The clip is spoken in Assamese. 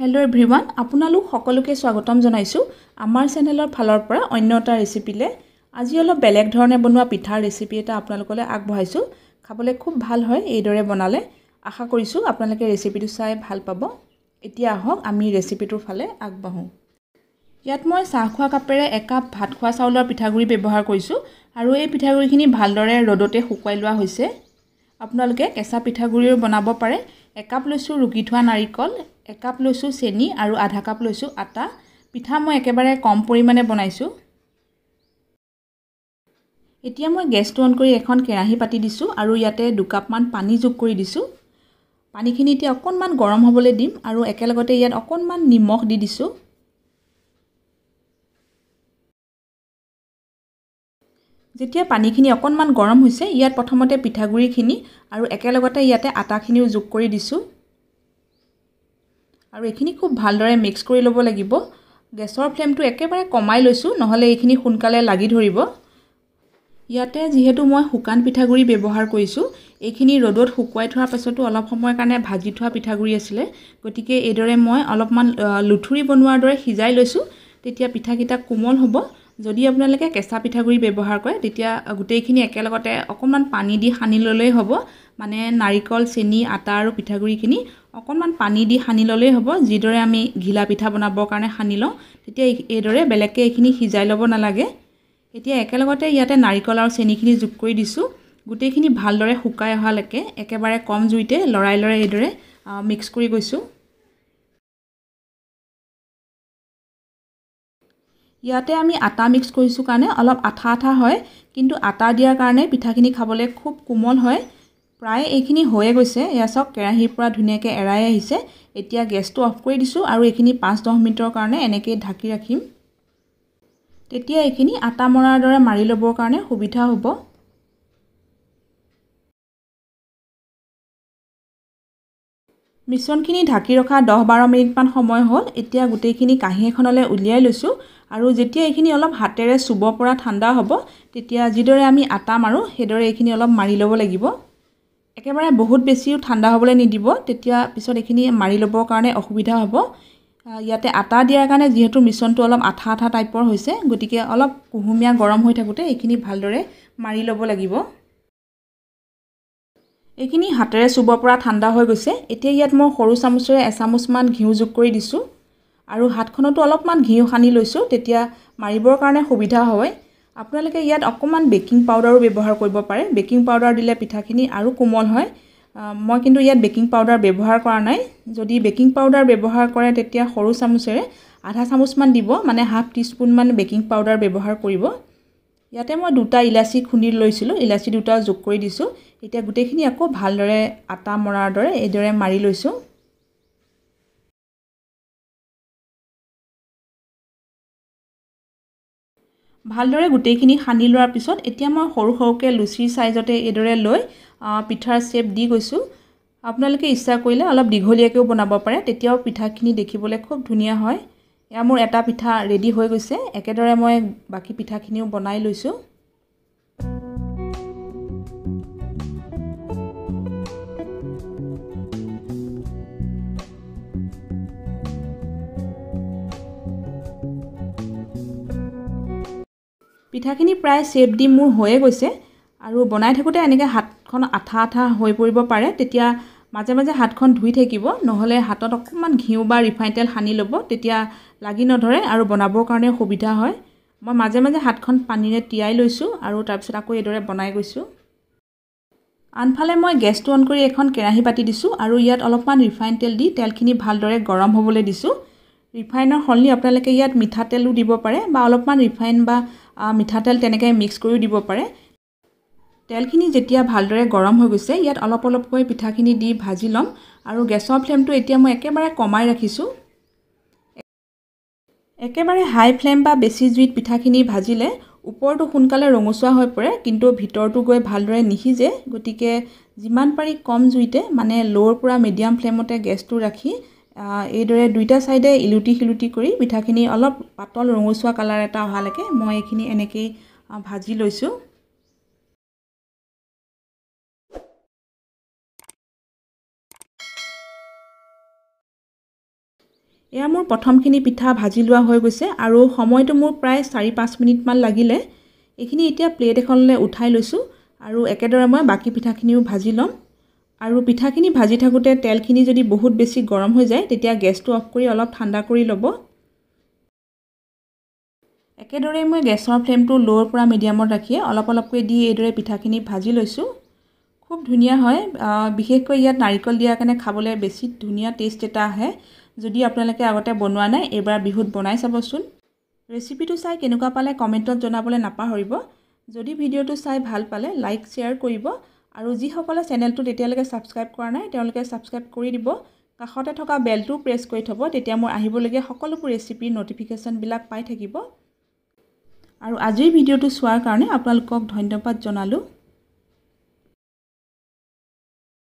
হেল্ল' এভৰিৱান আপোনালোক সকলোকে স্বাগতম জনাইছোঁ আমাৰ চেনেলৰ ফালৰ পৰা অন্য এটা ৰেচিপিলৈ আজি অলপ বেলেগ ধৰণে বনোৱা পিঠাৰ ৰেচিপি এটা আপোনালোকলৈ আগবঢ়াইছোঁ খাবলৈ খুব ভাল হয় এইদৰে বনালে আশা কৰিছোঁ আপোনালোকে ৰেচিপিটো চাই ভাল পাব এতিয়া আহক আমি ৰেচিপিটোৰ ফালে আগবাঢ়োঁ ইয়াত মই চাহ খোৱা কাপেৰে একাপ ভাত খোৱা চাউলৰ পিঠাগুড়ি ব্যৱহাৰ কৰিছোঁ আৰু এই পিঠাগুড়িখিনি ভালদৰে ৰ'দতে শুকুৱাই লোৱা হৈছে আপোনালোকে কেঁচা পিঠাগুড়িও বনাব পাৰে একাপ লৈছোঁ ৰুকি থোৱা নাৰিকল একাপ লৈছোঁ চেনি আৰু আধা কাপ লৈছোঁ আটা পিঠা মই একেবাৰে কম পৰিমাণে বনাইছোঁ এতিয়া মই গেছটো অন কৰি এখন কেৰাহী পাতি দিছোঁ আৰু ইয়াতে দুকাপমান পানী যোগ কৰি দিছোঁ পানীখিনি এতিয়া অকণমান গৰম হ'বলৈ দিম আৰু একেলগতে ইয়াত অকণমান নিমখ দি দিছোঁ যেতিয়া পানীখিনি অকণমান গৰম হৈছে ইয়াত প্ৰথমতে পিঠাগুড়িখিনি আৰু একেলগতে ইয়াতে আটাখিনিও যোগ কৰি দিছোঁ আৰু এইখিনি খুব ভালদৰে মিক্স কৰি ল'ব লাগিব গেছৰ ফ্লেমটো একেবাৰে কমাই লৈছোঁ নহ'লে এইখিনি সোনকালে লাগি ধৰিব ইয়াতে যিহেতু মই শুকান পিঠাগুড়ি ব্যৱহাৰ কৰিছোঁ এইখিনি ৰ'দত শুকুৱাই থোৱাৰ পাছতো অলপ সময়ৰ কাৰণে ভাজি থোৱা পিঠাগুড়ি আছিলে গতিকে এইদৰে মই অলপমান লুথুৰি বনোৱাৰ দৰে সিজাই লৈছোঁ তেতিয়া পিঠাকেইটা কোমল হ'ব যদি আপোনালোকে কেঁচা পিঠাগুড়ি ব্যৱহাৰ কৰে তেতিয়া গোটেইখিনি একেলগতে অকণমান পানী দি সানি ল'লেই হ'ব মানে নাৰিকল চেনি আটা আৰু পিঠাগুড়িখিনি অকণমান পানী দি সানি ল'লেই হ'ব যিদৰে আমি ঘিলা পিঠা বনাবৰ কাৰণে সানি লওঁ তেতিয়া এইদৰে বেলেগকৈ এইখিনি সিজাই ল'ব নালাগে এতিয়া একেলগতে ইয়াতে নাৰিকল আৰু চেনিখিনি যোগ কৰি দিছোঁ গোটেইখিনি ভালদৰে শুকাই অহালৈকে একেবাৰে কম জুইতে লৰাই লৰাই এইদৰে মিক্স কৰি গৈছোঁ ইয়াতে আমি আটা মিক্স কৰিছোঁ কাৰণে অলপ আঠা আঠা হয় কিন্তু আটা দিয়াৰ কাৰণে পিঠাখিনি খাবলৈ খুব কোমল হয় প্ৰায় এইখিনি হৈয়ে গৈছে এয়া চাওক কেৰাহীৰ পৰা ধুনীয়াকৈ এৰাই আহিছে এতিয়া গেছটো অফ কৰি দিছোঁ আৰু এইখিনি পাঁচ দহ মিনিটৰ কাৰণে এনেকৈয়ে ঢাকি ৰাখিম তেতিয়া এইখিনি আটা মৰাৰ দৰে মাৰি ল'বৰ কাৰণে সুবিধা হ'ব মিশ্ৰণখিনি ঢাকি ৰখা দহ বাৰ মিনিটমান সময় হ'ল এতিয়া গোটেইখিনি কাঁহী এখনলৈ উলিয়াই লৈছোঁ আৰু যেতিয়া এইখিনি অলপ হাতেৰে চুব পৰা ঠাণ্ডা হ'ব তেতিয়া যিদৰে আমি আটা মাৰোঁ সেইদৰে এইখিনি অলপ মাৰি ল'ব লাগিব একেবাৰে বহুত বেছিও ঠাণ্ডা হ'বলৈ নিদিব তেতিয়া পিছত এইখিনি মাৰি ল'বৰ কাৰণে অসুবিধা হ'ব ইয়াতে আটা দিয়াৰ কাৰণে যিহেতু মিশ্ৰণটো অলপ আঠা আঠা টাইপৰ হৈছে গতিকে অলপ কুহুমীয়া গৰম হৈ থাকোঁতে এইখিনি ভালদৰে মাৰি ল'ব লাগিব এইখিনি হাতেৰে চুব পৰা ঠাণ্ডা হৈ গৈছে এতিয়া ইয়াত মই সৰু চামুচেৰে এচামুচমান ঘিউ যোগ কৰি দিছোঁ আৰু হাতখনতো অলপমান ঘিউ সানি লৈছোঁ তেতিয়া মাৰিবৰ কাৰণে সুবিধা হয় আপোনালোকে ইয়াত অকণমান বেকিং পাউডাৰো ব্যৱহাৰ কৰিব পাৰে বেকিং পাউডাৰ দিলে পিঠাখিনি আৰু কোমল হয় মই কিন্তু ইয়াত বেকিং পাউডাৰ ব্যৱহাৰ কৰা নাই যদি বেকিং পাউডাৰ ব্যৱহাৰ কৰে তেতিয়া সৰু চামুচেৰে আধা চামুচমান দিব মানে হাফ টি স্পুনমান বেকিং পাউডাৰ ব্যৱহাৰ কৰিব ইয়াতে মই দুটা ইলাচি খুন্দি লৈছিলোঁ ইলাচি দুটা যোগ কৰি দিছোঁ এতিয়া গোটেইখিনি আকৌ ভালদৰে আটা মৰাৰ দৰে এইদৰে মাৰি লৈছোঁ ভালদৰে গোটেইখিনি সানি লোৱাৰ পিছত এতিয়া মই সৰু সৰুকৈ লুচিৰ চাইজতে এইদৰে লৈ পিঠাৰ শ্বেপ দি গৈছোঁ আপোনালোকে ইচ্ছা কৰিলে অলপ দীঘলীয়াকৈও বনাব পাৰে তেতিয়াও পিঠাখিনি দেখিবলৈ খুব ধুনীয়া হয় এয়া মোৰ এটা পিঠা ৰেডি হৈ গৈছে একেদৰে মই বাকী পিঠাখিনিও বনাই লৈছোঁ পিঠাখিনি প্ৰায় চেপ দি মোৰ হৈয়ে গৈছে আৰু বনাই থাকোঁতে এনেকৈ হাতখন আঠা আঠা হৈ পৰিব পাৰে তেতিয়া মাজে মাজে হাতখন ধুই থাকিব নহ'লে হাতত অকণমান ঘিউ বা ৰিফাইন তেল সানি ল'ব তেতিয়া লাগি নধৰে আৰু বনাবৰ কাৰণে সুবিধা হয় মই মাজে মাজে হাতখন পানীৰে তিয়াই লৈছোঁ আৰু তাৰপিছত আকৌ এইদৰে বনাই গৈছোঁ আনফালে মই গেছটো অন কৰি এখন কেৰাহী পাতি দিছোঁ আৰু ইয়াত অলপমান ৰিফাইন তেল দি তেলখিনি ভালদৰে গৰম হ'বলৈ দিছোঁ ৰিফাইনৰ সলনি আপোনালোকে ইয়াত মিঠাতেলো দিব পাৰে বা অলপমান ৰিফাইন বা মিঠাতেল তেনেকৈ মিক্স কৰিও দিব পাৰে তেলখিনি যেতিয়া ভালদৰে গৰম হৈ গৈছে ইয়াত অলপ অলপকৈ পিঠাখিনি দি ভাজি ল'ম আৰু গেছৰ ফ্লেমটো এতিয়া মই একেবাৰে কমাই ৰাখিছোঁ একেবাৰে হাই ফ্লেম বা বেছি জুইত পিঠাখিনি ভাজিলে ওপৰটো সোনকালে ৰঙচুৱা হৈ পৰে কিন্তু ভিতৰটো গৈ ভালদৰে নিসিজে গতিকে যিমান পাৰি কম জুইতে মানে ল'ৰ পৰা মিডিয়াম ফ্লেমতে গেছটো ৰাখি এইদৰে দুইটা ছাইডে ইলুটি সিলুটি কৰি পিঠাখিনি অলপ পাতল ৰঙচুৱা কালাৰ এটা অহালৈকে মই এইখিনি এনেকেই ভাজি লৈছোঁ এয়া মোৰ প্ৰথমখিনি পিঠা ভাজি লোৱা হৈ গৈছে আৰু সময়টো মোৰ প্ৰায় চাৰি পাঁচ মিনিটমান লাগিলে এইখিনি এতিয়া প্লেট এখনলৈ উঠাই লৈছোঁ আৰু একেদৰে মই বাকী পিঠাখিনিও ভাজি ল'ম আৰু পিঠাখিনি ভাজি থাকোঁতে তেলখিনি যদি বহুত বেছি গৰম হৈ যায় তেতিয়া গেছটো অফ কৰি অলপ ঠাণ্ডা কৰি ল'ব একেদৰে মই গেছৰ ফ্লেমটো ল'ৰ পৰা মিডিয়ামত ৰাখিয়ে অলপ অলপকৈ দি এইদৰে পিঠাখিনি ভাজি লৈছোঁ খুব ধুনীয়া হয় বিশেষকৈ ইয়াত নাৰিকল দিয়াৰ কাৰণে খাবলৈ বেছি ধুনীয়া টেষ্ট এটা আহে যদি আপোনালোকে আগতে বনোৱা নাই এইবাৰ বিহুত বনাই চাবচোন ৰেচিপিটো চাই কেনেকুৱা পালে কমেণ্টত জনাবলৈ নাপাহৰিব যদি ভিডিঅ'টো চাই ভাল পালে লাইক শ্বেয়াৰ কৰিব আৰু যিসকলে চেনেলটো তেতিয়ালৈকে ছাবস্ক্ৰাইব কৰা নাই তেওঁলোকে ছাবস্ক্ৰাইব কৰি দিব কাষতে থকা বেলটো প্ৰেছ কৰি থ'ব তেতিয়া মোৰ আহিবলগীয়া সকলোবোৰ ৰেচিপিৰ ন'টিফিকেশ্যনবিলাক পাই থাকিব আৰু আজিৰ ভিডিঅ'টো চোৱাৰ কাৰণে আপোনালোকক ধন্যবাদ জনালোঁ